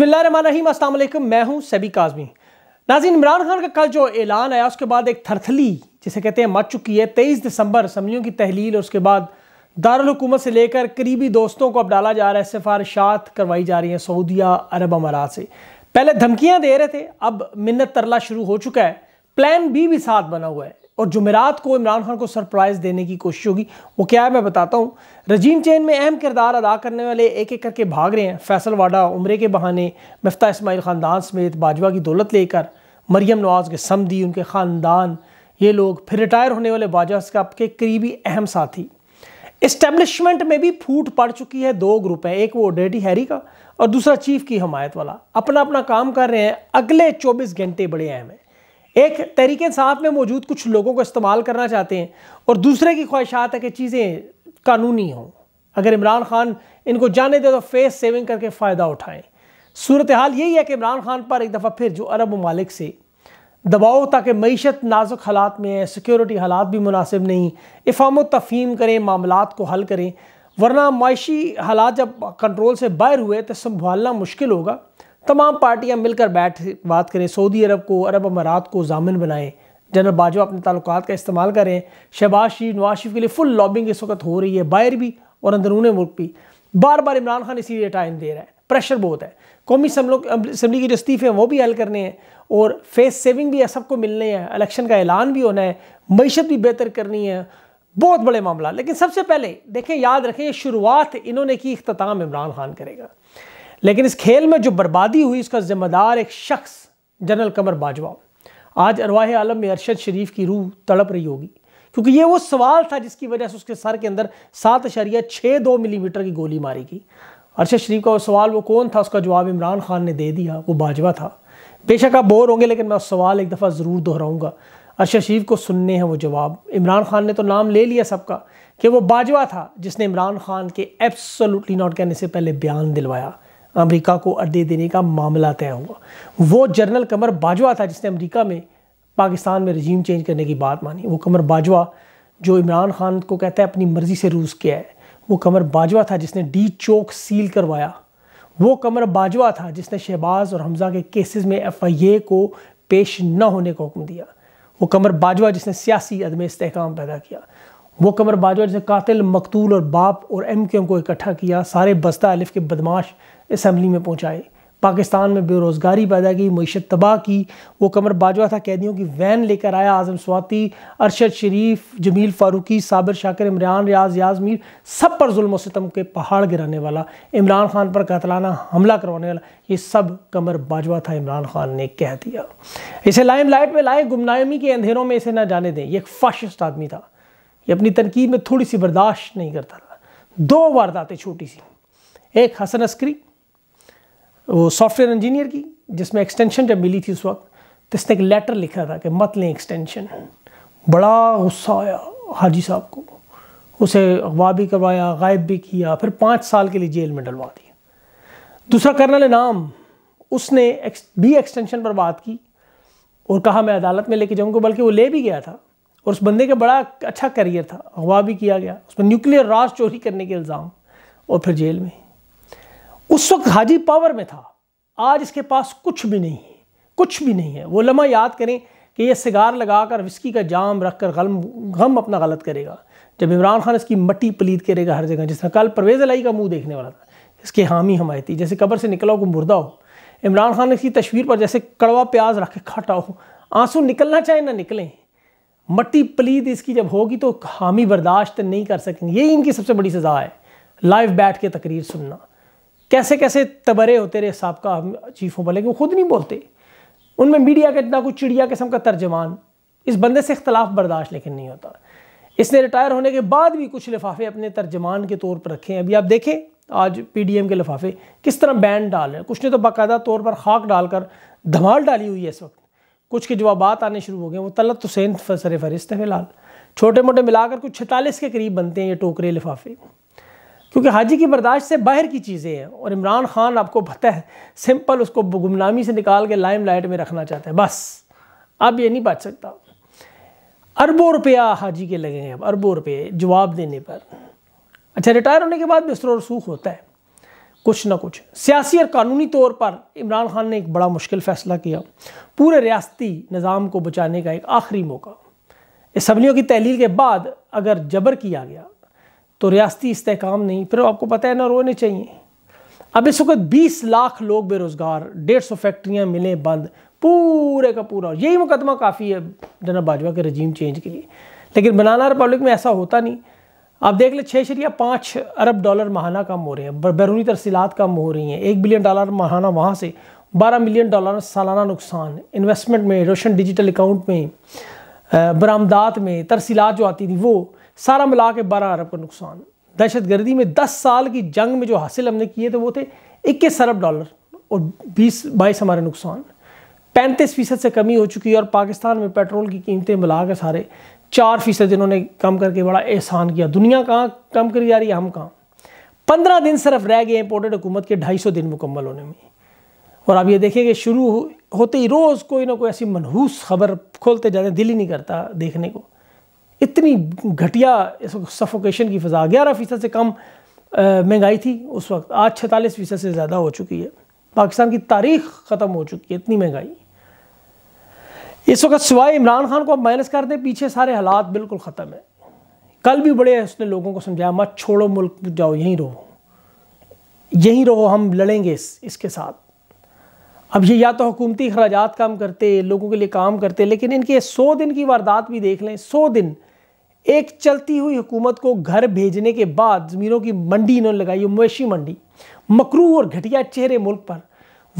बसमिल मैं हूं सभी काजमी नाजिन इमरान खान का कल जो ऐलान आया उसके बाद एक थरथली जिसे कहते हैं मच चुकी है तेईस दिसंबर समलियों की तहलील और उसके बाद दारकूमत से लेकर करीबी दोस्तों को अब डाला जा रहा है सिफारशात करवाई जा रही हैं सऊदिया अरब अमारात से पहले धमकियाँ दे रहे थे अब मिन्नत तरला शुरू हो चुका है प्लान बी भी साथ बना हुआ है और जुमेरात को इमरान खान को सरप्राइज़ देने की कोशिश होगी वो क्या है मैं बताता हूँ रजीम चैन में अहम किरदार अदा करने वाले एक एक करके भाग रहे हैं फैसल वाडा उम्र के बहाने मफ्ता इसमाइल ख़ानदान समेत बाजवा की दौलत लेकर मरियम नवाज़ के समदी उनके ख़ानदान ये लोग फिर रिटायर होने वाले बाजवा साहब के करीबी अहम साथी इस्टेबलिशमेंट में भी फूट पड़ चुकी है दो ग्रुप हैं एक वो डेडी हैरी का और दूसरा चीफ की हमायत वाला अपना अपना काम कर रहे हैं अगले 24 घंटे बड़े अहम हैं एक तहरीक इंसाफ में मौजूद कुछ लोगों को इस्तेमाल करना चाहते हैं और दूसरे की ख्वाहिशात है कि चीज़ें कानूनी हों अगर इमरान खान इनको जाने दे तो फेस सेविंग करके फ़ायदा उठाएं सूरत हाल यही है कि इमरान खान पर एक दफ़ा फिर जो अरब ममालिक से दबाओ ताकि मीशत नाजुक हालात में है सिक्योरिटी हालात भी मुनासिब नहीं इफाम तफीम करें मामला को हल करें वरना माशी हालात जब कंट्रोल से बाहर हुए तो संभालना मुश्किल होगा तमाम पार्टियाँ मिलकर बैठ बात करें सऊदी अरब को अरब अमारात को जामिन बनाएं जनरल बाजवा अपने ताल्लुक का इस्तेमाल करें शहबाज शरीफ नवाज शरीफ के लिए फुल लॉबिंग इस वक्त हो रही है बाहर भी और अंदरून मुल्क भी बार बार इमरान खान इसीलिए टाइम दे रहा है प्रेशर बहुत है कौमी असम्बली के जो इस्तीफे हैं वो भी हल करने हैं और फेस सेविंग भी सबको मिलने हैं इलेक्शन का ऐलान भी होना है मीशत भी बेहतर करनी है बहुत बड़े मामला लेकिन सबसे पहले देखें याद रखें शुरुआत इन्होंने की अख्ताम इमरान खान करेगा लेकिन इस खेल में जो बर्बादी हुई इसका जिम्मेदार एक शख्स जनरल कमर बाजवा आज अरवाह आलम में अरशद शरीफ की रूह तड़प रही होगी क्योंकि ये वो सवाल था जिसकी वजह से उसके सर के अंदर सात अशरिया छः दो मिलीमीटर की गोली मारी गई अरशद शरीफ का वो सवाल वो कौन था उसका जवाब इमरान खान ने दे दिया वो बाजवा था बेशक आप बोर होंगे लेकिन मैं उस सवाल एक दफ़ा ज़रूर दोहराऊंगा अरशद शरीफ को सुनने हैं वो जवाब इमरान खान ने तो नाम ले लिया सबका कि वो बाजवा था जिसने इमरान खान के एब्सोलूटली नॉट कहने से पहले बयान दिलवाया अमेरिका को अड्डे देने का मामला तय हुआ वो जनरल कमर बाजवा था जिसने अमेरिका में पाकिस्तान में रजीम चेंज करने की बात मानी वो कमर बाजवा जो इमरान खान को कहता है अपनी मर्ज़ी से रूस किया है वो कमर बाजवा था जिसने डी चौक सील करवाया वो कमर बाजवा था जिसने शहबाज और हमजा के केसेस में एफ आई ए को पेश न होने का हुक्म दिया वो कमर बाजवा जिसने सियासी अदम इसकाम पैदा किया वो कमर बाजवा जिसने कातिल मकतूल और बाप और एम क्यू एम को इकट्ठा किया सारे बस्ता अलिफ के बदमाश इसम्बली में पहुँचाए पाकिस्तान में बेरोज़गारी पैदा की मीशत तबाह की वो कमर बाजवा था कैदियों की वैन लेकर आया आज़म स्वाति अरशद शरीफ जमील फ़ारूकी साबिर शाकिर इमरान रियाज याज मीर सब पर जुल्म सितम के पहाड़ गिराने वाला इमरान खान पर कतलाना हमला करवाने वाला ये सब कमर बाजवा था इमरान खान ने कह दिया इसे लाइम लाइट में लाए गुमनायमी के अंधेरों में इसे ना जाने दें ये एक फाशिस्ट आदमी था ये अपनी तनकीद में थोड़ी सी बर्दाश्त नहीं करता था दो वारदातें छोटी सी एक हसन अस्करी वो सॉफ्टवेयर इंजीनियर की जिसमें एक्सटेंशन जब मिली थी उस वक्त तो इसने एक लेटर लिखा था कि मत लें एक्सटेंशन बड़ा गुस्सा आया हाजी साहब को उसे अगवा भी करवाया गायब भी किया फिर पाँच साल के लिए जेल में डलवा दिया दूसरा कर्नल इनाम उसने एक्स, भी एक्सटेंशन पर बात की और कहा मैं अदालत में लेके जाऊँगा बल्कि वो ले भी गया था और उस बंदे का बड़ा अच्छा करियर था अगवा भी किया गया उसमें न्यूक्लियर राज चोरी करने के इल्ज़ाम और फिर जेल में उस वक्त हाजी पावर में था आज इसके पास कुछ भी नहीं है कुछ भी नहीं है वो लम्हा याद करें कि ये सिगार लगाकर विस्की का जाम रख कर गम गम अपना गलत करेगा जब इमरान खान इसकी मट्टी पलीद करेगा हर जगह जिसने कल परवेज़ अलाई का मुंह देखने वाला था इसके हामी हमायती जैसे कब्र से निकला हो मुर्दा हो इमरान खान इसकी तस्वीर पर जैसे कड़वा प्याज रख के खटा हो आंसू निकलना चाहे ना निकलें मट्टी पलीद इसकी जब होगी तो हामी बर्दाश्त नहीं कर सकेंगे यही इनकी सबसे बड़ी सज़ा है लाइव बैठ के तकरीर सुनना कैसे कैसे तबरे होते रहे सबका हम चीफ हो वाले वो खुद नहीं बोलते उनमें मीडिया का इतना कुछ चिड़िया किस्म का तर्जमान इस बंदे से इख्तलाफ बर्दाश्त लेकिन नहीं होता इसने रिटायर होने के बाद भी कुछ लिफाफे अपने तर्जमान के तौर पर रखे हैं अभी आप देखें आज पीडीएम के लिफाफे किस तरह बैन डाल रहे हैं कुछ ने तो बाकायदा तौर पर खाक डालकर धमाल डाली हुई है इस वक्त कुछ के जवाब आने शुरू हो गए वो तलत हुसैन सर फहरिस्त है फिलहाल छोटे मोटे मिलाकर कुछ छतालीस के करीब बनते हैं ये टोकरे लिफाफे क्योंकि हाजी की बर्दाश्त से बाहर की चीज़ें हैं और इमरान खान आपको पता है सिंपल उसको गुमनामी से निकाल के लाइम लाइट में रखना चाहते हैं बस अब ये नहीं बच सकता अरबों रुपया हाजी के लगे हैं अब अरबों रुपये जवाब देने पर अच्छा रिटायर होने के बाद भी रसूख होता है कुछ ना कुछ सियासी और कानूनी तौर पर इमरान खान ने एक बड़ा मुश्किल फ़ैसला किया पूरे रियासती निज़ाम को बचाने का एक आखिरी मौका इस सबलियों की तहलील के बाद अगर जबर किया गया तो रियाती इसकाम नहीं फिर आपको पता है ना रोने चाहिए अब इस वक्त 20 लाख लोग बेरोज़गार डेढ़ सौ फैक्ट्रियाँ मिलें बंद पूरे का पूरा यही मुकदमा काफ़ी है जना बाजवा के रजीम चेंज के लिए लेकिन बनाना रिपब्लिक में ऐसा होता नहीं आप देख लें छः शरिया पाँच अरब डॉलर माहाना कम हो रहे हैं बैरूनी तरसीलत कम हो रही हैं एक बिलियन डॉलर माहाना वहाँ से बारह मिलियन डॉलर सालाना नुकसान इन्वेस्टमेंट में रोशन डिजिटल अकाउंट में बरामदात में तरसीलत जो आती थी वो सारा मिला के बारह अरब का नुकसान दहशत गर्दी में दस साल की जंग में जो हासिल हमने किए थे वो थे इक्कीस अरब डॉलर और बीस बाईस हमारे नुकसान पैंतीस फीसद से कमी हो चुकी है और पाकिस्तान में पेट्रोल की कीमतें मिला के सारे चार फीसद इन्होंने कम करके बड़ा एहसान किया दुनिया कहाँ कम करी जा रही है हम कहाँ पंद्रह दिन सिर्फ रह गए इंपोर्टेड हुकूमत के ढाई सौ दिन मुकम्मल होने में और आप ये देखेंगे शुरू होते ही रोज़ कोई ना कोई ऐसी मनहूस खबर खोलते जाते दिल ही नहीं करता देखने को इतनी घटिया इस सफोकेशन की फ़िज़ा ग्यारह फ़ीसद से कम महंगाई थी उस वक्त आज छतालीस फ़ीसद से ज़्यादा हो चुकी है पाकिस्तान की तारीख ख़त्म हो चुकी है इतनी महंगाई इस वक्त सिवाय इमरान खान को आप माइनस कर दें पीछे सारे हालात बिल्कुल ख़त्म है कल भी बड़े उसने लोगों को समझाया मत छोड़ो मुल्क जाओ यहीं रहो यहीं रहो हम लड़ेंगे इस, इसके साथ अब ये या तो हुकूमती अखराज कम करते लोगों के लिए काम करते लेकिन इनके सौ दिन की वारदात भी देख लें सौ दिन एक चलती हुई हुकूमत को घर भेजने के बाद ज़मीनों की मंडी इन्होंने लगाई मवेशी मंडी मकरू और घटिया चेहरे मुल्क पर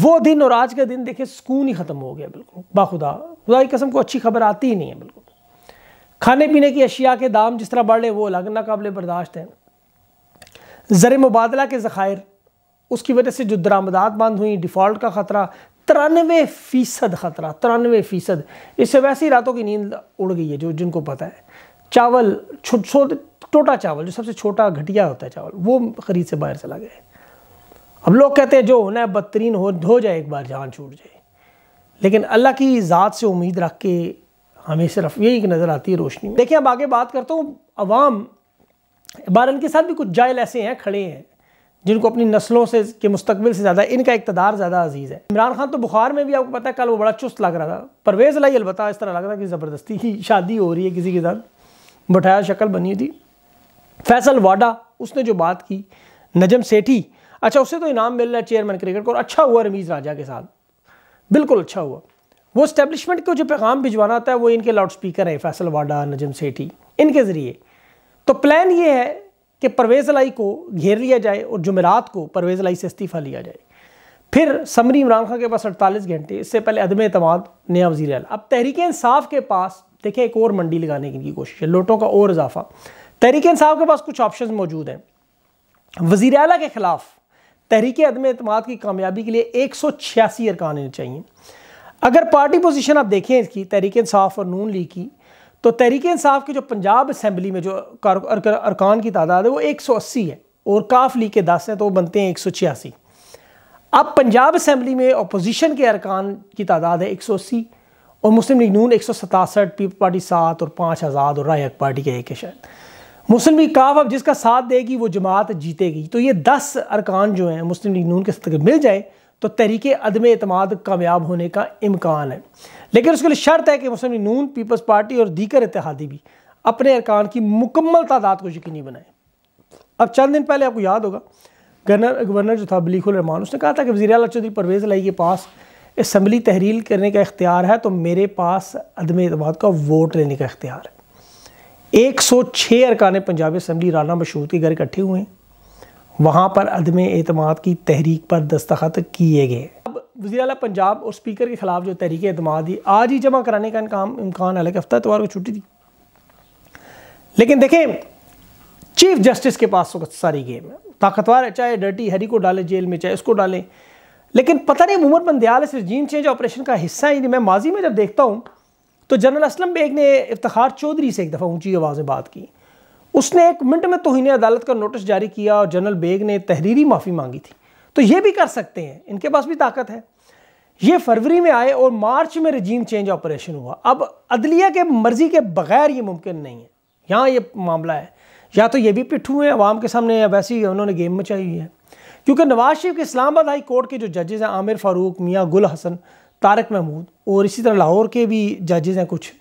वो दिन और आज का दिन देखे सुकून ही ख़त्म हो गया बिल्कुल बाखुदा खुदा की कसम को अच्छी खबर आती ही नहीं है बिल्कुल खाने पीने की अशिया के दाम जिस तरह बढ़ रहे वो अलग नाकबिल बर्दाश्त हैं ज़र मुबादला के ज़खायर उसकी वजह से जो दरामदात बंद हुई डिफ़ॉल्ट का ख़तरा तिरानवे फ़ीसद ख़तरा तिरानवे फ़ीसद इससे वैसे ही रातों की नींद उड़ गई है जो जिनको पता है चावल छो, छोटे टोटा चावल जो सबसे छोटा घटिया होता है चावल वो खरीद से बाहर चला गया अब लोग कहते हैं जो होना है बदतरीन हो धो जाए एक बार जान छूट जाए लेकिन अल्लाह की ज़ात से उम्मीद रख के हमें सिर्फ यही एक नज़र आती है रोशनी देखिए अब आगे बात करता हूँ अवाम बारन के साथ भी कुछ जायल ऐसे हैं खड़े हैं जिनको अपनी नस्लों से के मुस्तबिल से ज़्यादा इनका इकतदार ज़्यादा अजीज़ है इमरान खान तो बुखार में भी आपको पता है कल वो बड़ा चुस्त लग रहा था परवेज़ लाई अलबत् इस तरह लग रहा था कि ज़बरदस्ती की शादी हो रही है किसी के साथ बठाया शक्ल बनी थी फैसल वाडा उसने जो बात की नजम सेठी अच्छा उससे तो इनाम मिल रहा है चेयरमैन क्रिकेट को और अच्छा हुआ रमीज़ राजा के साथ बिल्कुल अच्छा हुआ वो स्टैब्लिशमेंट को जो पैगाम भिजवाना आता है वो इनके लाउड स्पीकर हैं फैसल वाडा नजम सेठी इनके ज़रिए तो प्लान ये है कि परवेज़ लाई को घेर लिया जाए और जुमेरात को परवेज़ लाई से इस्तीफ़ा लिया जाए फिर समरी इमरान खान के पास अड़तालीस घंटे इससे पहले अदम अतमाद नया वजी अब तहरीक इंसाफ के पास देखिए एक और मंडी लगाने की कोशिश है लोटों का और इजाफा तहरीक इंसाफ के पास कुछ ऑप्शन मौजूद हैं वजीर अला के ख़िलाफ़ तहरीक अदम अतमाद की कामयाबी के लिए एक सौ छियासी अरकान होने चाहिए अगर पार्टी पोजिशन आप देखें इसकी तहरीक इंसाफ और नून लीग की तो तहरीक इंसाफ के जो पंजाब असम्बली में जो अरकान की तादाद है वो एक सौ अस्सी है और काफ लीग के दस हैं तो वो बनते हैं एक सौ छियासी अब पंजाब असम्बली में अपोजिशन के अरकान की तादाद है एक सौ अस्सी और मुस्लिम लीग नून एक सौ सतासठ पीपल पार्टी सात और पाँच आज़ाद और राय पार्टी के एक है शायद मुस्लिम लीग काफ अब जिसका साथ देगी वो जमात जीतेगी तो ये दस अरकान जो हैं मुस्लिम लीग नून के सतह मिल जाए तो तहरीक अदम अतमाद कामयाब होने का इम्कान है लेकिन उसके लिए शर्त है कि Muslim League Noon Peoples Party और दीगर इतिहादी भी अपने अरकान की मुकम्मल तादाद को यकीनी बनाएं अब चंद दिन पहले आपको याद होगा गवर्नर गवर्नर जो था बलीकुल रहमान उसने कहा था कि वजी अला चौधरी परवेज़ लाई के पास इसम्बली तहरील करने का इख्तियार है तो मेरे पास अदम अतमाद का वोट लेने का इख्तियार है एक सौ छः अरकान पंजाब इसम्बली राना मशहूर के घर इकट्ठे हुए हैं वहाँ पर अदम अतमाद की तहरीक पर दस्तखत किए गए अब वजी अल पंजाब और स्पीकर के खिलाफ जो तहरीक अतमाद दी आज ही जमा कराने का इनकाम इम्कान अलग हफ्ता इतवार को छुट्टी थी लेकिन देखें चीफ जस्टिस के पास सारी गेम है ताकतवर है चाहे डर्टी हरी को डाले जेल में चाहे उसको डालें लेकिन पता नहीं उमर बंदयाल इस रजीम चेंज ऑपरेशन का हिस्सा ही नहीं मैं माजी में जब देखता हूँ तो जनरल असलम बेग ने इफ्तार चौधरी से एक दफ़ा ऊंची आवाज़ में बात की उसने एक मिनट में तोहन अदालत का नोटिस जारी किया और जनरल बेग ने तहरीरी माफ़ी मांगी थी तो ये भी कर सकते हैं इनके पास भी ताकत है ये फरवरी में आए और मार्च में रजीम चेंज ऑपरेशन हुआ अब अदलिया के मर्ज़ी के बगैर ये मुमकिन नहीं है यहाँ ये मामला है या तो ये भी पिट्ठू हैं आवाम के सामने वैसे ही उन्होंने गेम मचाई हुई है क्योंकि नवाज शरीफ के इस्लामाबाद हाई कोर्ट के जो जजेज़ हैं आमिर फ़ारूक मियाँ गुल हसन तारक महमूद और इसी तरह लाहौर के भी जजेज़ हैं कुछ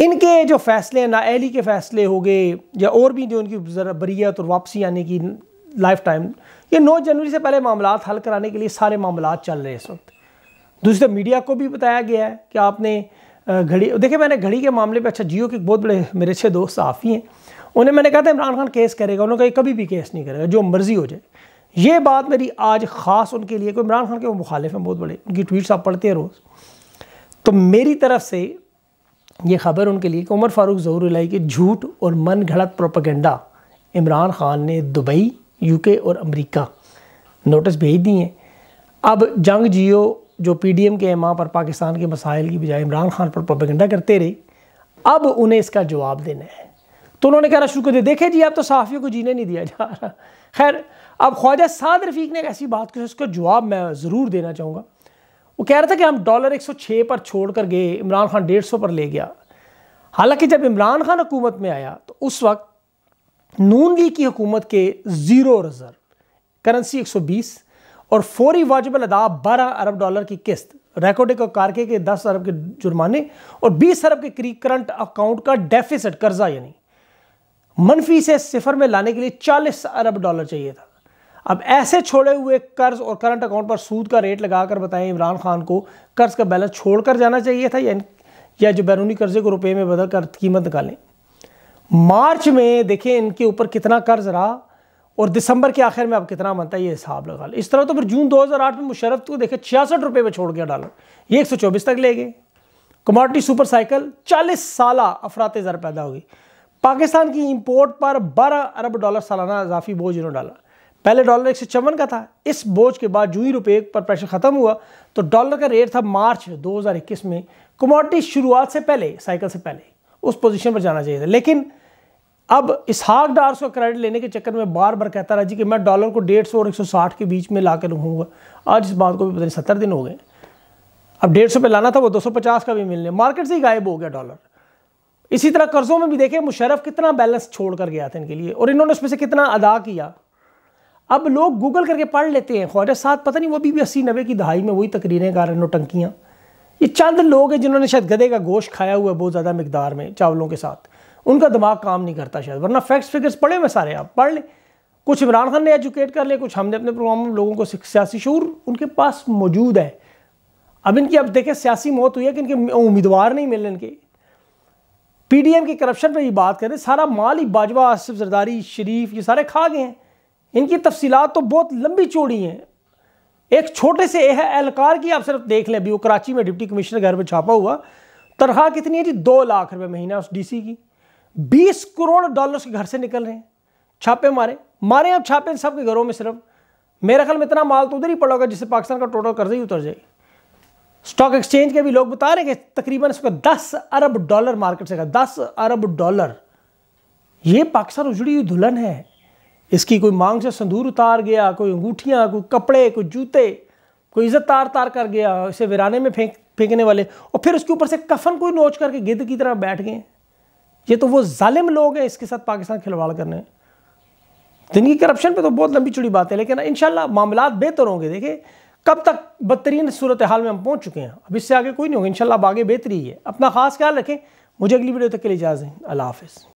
इनके जो फ़ैसले हैं नाअहली के फ़ैसले हो गए या और भी जो उनकी बरीत और वापसी आने की लाइफ टाइम ये नौ जनवरी से पहले मामला हल कराने के लिए सारे मामला चल रहे हैं इस वक्त दूसरे मीडिया को भी बताया गया है कि आपने घड़ी देखिए मैंने घड़ी के मामले पे अच्छा जियो के बहुत बड़े मेरे अच्छे दोस्त साफ़ी हैं उन्हें मैंने कहा था इमरान खान केस करेगा उन्होंने कहा कभी भी केस नहीं करेगा जो मर्ज़ी हो जाए ये बात मेरी आज ख़ास उनके लिए कोई इमरान खान के वो मुखालिफ हैं बहुत बड़े उनकी ट्वीट्स आप पढ़ते हैं रोज़ तो मेरी तरफ से ये खबर उनके लिए कि उमर फारूक जहूर लाई के झूठ और मन घड़त प्रोपागेंडा इमरान खान ने दुबई यूके और अमेरिका नोटिस भेज दिए हैं अब जंग जियो जो पी डी एम के एम पर पाकिस्तान के मसाइल की बजाय इमरान खान पर प्रोपागेंडा करते रहे अब उन्हें इसका जवाब देना है तो उन्होंने कहना शुरू कर दिया देखे जी आप तो सहाफ़ियों को जीने नहीं दिया जा रहा खैर अब ख्वाजा साद रफीक ने एक ऐसी बात की उसका जवाब मैं ज़रूर देना चाहूँगा वो कह रहा था कि हम डॉलर 106 पर छोड़ कर गए इमरान खान 150 पर ले गया हालांकि जब इमरान खान हुकूमत में आया तो उस वक्त नून लीग की हुकूमत के ज़ीरो रिजर्व करेंसी 120 और फौरी वाजिबल अदा बारह अरब डॉलर की किस्त रेकोडिक और कारके के 10 अरब के जुर्माने और 20 अरब के करंट अकाउंट का डेफिसिट कर्जा यानी मनफी से सिफर में लाने के लिए 40 अरब डॉलर चाहिए था अब ऐसे छोड़े हुए कर्ज और करंट अकाउंट पर सूद का रेट लगाकर बताएं इमरान खान को कर्ज का बैलेंस छोड़कर जाना चाहिए था या, या जो बैरूनी कर्जे को रुपए में बदल कर कीमत निकालें मार्च में देखें इनके ऊपर कितना कर्ज रहा और दिसंबर के आखिर में अब कितना बनता है ये हिसाब लगा लें इस तरह तो फिर जून 2008 में मुशरफ को देखे छियासठ रुपये में छोड़ गया डॉलर ये एक तक ले गए कमोडिटी सुपर साइकिल चालीस साल अफरात ज़र पैदा हुई पाकिस्तान की इंपोर्ट पर बारह अरब डॉलर सालाना इजाफी बोझ इन्होंने डाला पहले डॉलर एक सौ चौवन का था इस बोझ के बाद जूही रुपये पर प्रेशर ख़त्म हुआ तो डॉलर का रेट था मार्च 2021 में कमोडिटी शुरुआत से पहले साइकिल से पहले उस पोजीशन पर जाना चाहिए था लेकिन अब इसहाक डार्स का क्रेडिट लेने के चक्कर में बार बार कहता रहा जी कि मैं डॉलर को डेढ़ सौ और एक सौ साठ के बीच में ला कर रखूँगा आज इस बात को भी पता नहीं सत्तर दिन हो गए अब डेढ़ सौ पे लाना था वो दो सौ पचास का भी मिलने मार्केट से ही गायब हो गया डॉलर इसी तरह कर्जों में भी देखें मुशरफ कितना बैलेंस छोड़ कर गया था इनके लिए और इन्होंने उसमें से कितना अदा किया अब लोग गूगल करके पढ़ लेते हैं ख्वाजा साहब पता नहीं वो भी, भी अस्सी नबे की दहाई में वही तकरीरें गा रहे टंकियाँ ये चंद लोग हैं जिन्होंने शायद गधे का गोश्त खाया हुआ है बहुत ज़्यादा मकदार में चावलों के साथ उनका दिमाग काम नहीं करता शायद वरना फैक्ट्स फिगर्स पढ़े हुए सारे आप पढ़ लें कुछ इमरान खान ने एजुकेट कर लिया कुछ हमने अपने प्रोग्राम में लोगों को सियासी शूर उनके पास मौजूद है अब इनकी अब देखें सियासी मौत हुई है कि इनके उम्मीदवार नहीं मिले इनके पीडीएम की करप्शन पर ही बात करें सारा माल ही बाजवा आसिफ जरदारी शरीफ ये सारे खा गए हैं इनकी तफसीलात तो बहुत लंबी चौड़ी हैं एक छोटे से यह एहलकार की आप सिर्फ देख लें अभी वो कराची में डिप्टी कमिश्नर घर में छापा हुआ तनख्वाह कितनी है जी दो लाख रुपये महीना उस डी की बीस करोड़ डॉलर के घर से निकल रहे हैं छापे मारे मारे अब छापे सबके घरों में सिर्फ मेरे ख्याल में इतना माल तो उधर ही पड़ा होगा जिससे पाकिस्तान का टोटल कर्जा ही उतर जाएगी स्टॉक एक्सचेंज के भी लोग बता रहे हैं कि तकरीबन इसका दस अरब डॉलर मार्केट से दस अरब डॉलर ये पाकिस्तान उजड़ी हुई दुल्हन है इसकी कोई मांग से संदूर उतार गया कोई अंगूठियाँ कोई कपड़े कोई जूते कोई इज्जत तार तार कर गया इसे वीराने में फेंक फेंकने वाले और फिर उसके ऊपर से कफन कोई नोच करके गिद की तरह बैठ गए ये तो वो ालिम लोग हैं इसके साथ पाकिस्तान खिलवाड़ करने जिनकी करप्शन पे तो बहुत लंबी चुड़ी बात है लेकिन इन मामला बेहतर होंगे देखिए कब तक बदतरीन सूरत हाल में हम पहुँच चुके हैं अब इससे आगे कोई नहीं होगा इन आगे बेहतरी है अपना खास ख्याल रखें मुझे अगली वीडियो तक के लिए इजाज़त अल्लाह हाफिज़